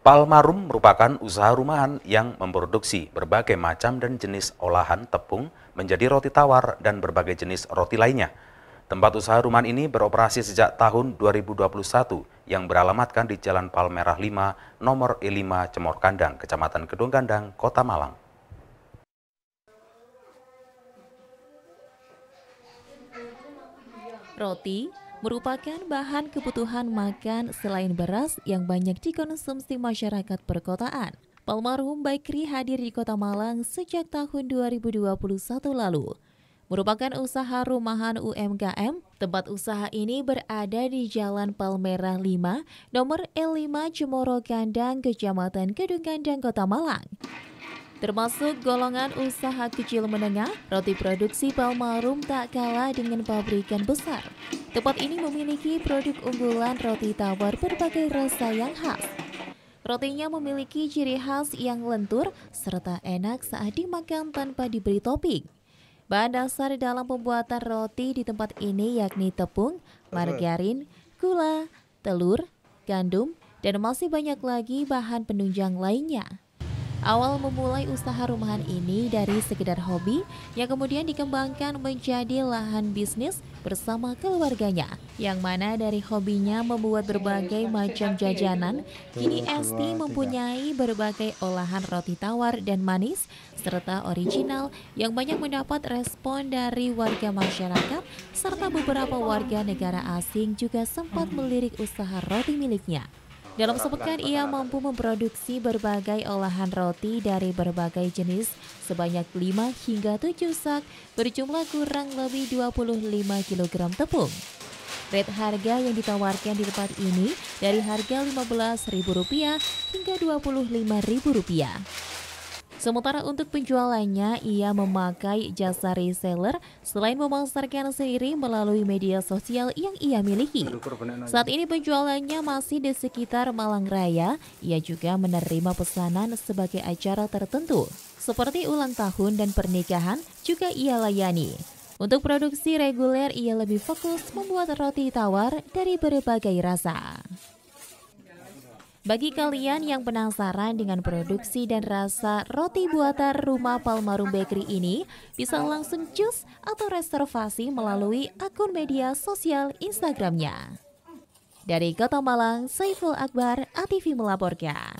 Palmarum merupakan usaha rumahan yang memproduksi berbagai macam dan jenis olahan tepung menjadi roti tawar dan berbagai jenis roti lainnya. Tempat usaha rumahan ini beroperasi sejak tahun 2021 yang beralamatkan di Jalan Palmerah 5, nomor E5, Cemor Kandang, Kecamatan Kedungkandang, Kandang, Kota Malang. Roti, merupakan bahan kebutuhan makan selain beras yang banyak dikonsumsi masyarakat perkotaan. Almarhum Baikri hadir di Kota Malang sejak tahun 2021 lalu. Merupakan usaha rumahan UMKM, tempat usaha ini berada di Jalan Palmerah 5, nomor E5 Cemoro Kandang, Kecamatan Kedung Kandang, Kota Malang. Termasuk golongan usaha kecil menengah, roti produksi Palmarum tak kalah dengan pabrikan besar. Tempat ini memiliki produk unggulan roti tawar berbagai rasa yang khas. Rotinya memiliki ciri khas yang lentur serta enak saat dimakan tanpa diberi topping. Bahan dasar dalam pembuatan roti di tempat ini yakni tepung, margarin, gula, telur, gandum, dan masih banyak lagi bahan penunjang lainnya. Awal memulai usaha rumahan ini dari sekedar hobi yang kemudian dikembangkan menjadi lahan bisnis bersama keluarganya. Yang mana dari hobinya membuat berbagai macam jajanan, kini Esti mempunyai berbagai olahan roti tawar dan manis serta original yang banyak mendapat respon dari warga masyarakat serta beberapa warga negara asing juga sempat melirik usaha roti miliknya. Dalam sepekan ia mampu memproduksi berbagai olahan roti dari berbagai jenis sebanyak 5 hingga 7 sak berjumlah kurang lebih 25 kg tepung. Rate harga yang ditawarkan di tempat ini dari harga Rp15.000 hingga Rp25.000. Sementara untuk penjualannya, ia memakai jasa reseller selain memasarkan sendiri melalui media sosial yang ia miliki. Saat ini penjualannya masih di sekitar Malang Raya, ia juga menerima pesanan sebagai acara tertentu, seperti ulang tahun dan pernikahan juga ia layani. Untuk produksi reguler, ia lebih fokus membuat roti tawar dari berbagai rasa. Bagi kalian yang penasaran dengan produksi dan rasa roti buatan rumah Palmarum Bakery ini, bisa langsung cus atau reservasi melalui akun media sosial Instagramnya. Dari Kota Malang, Saiful Akbar, ATV melaporkan.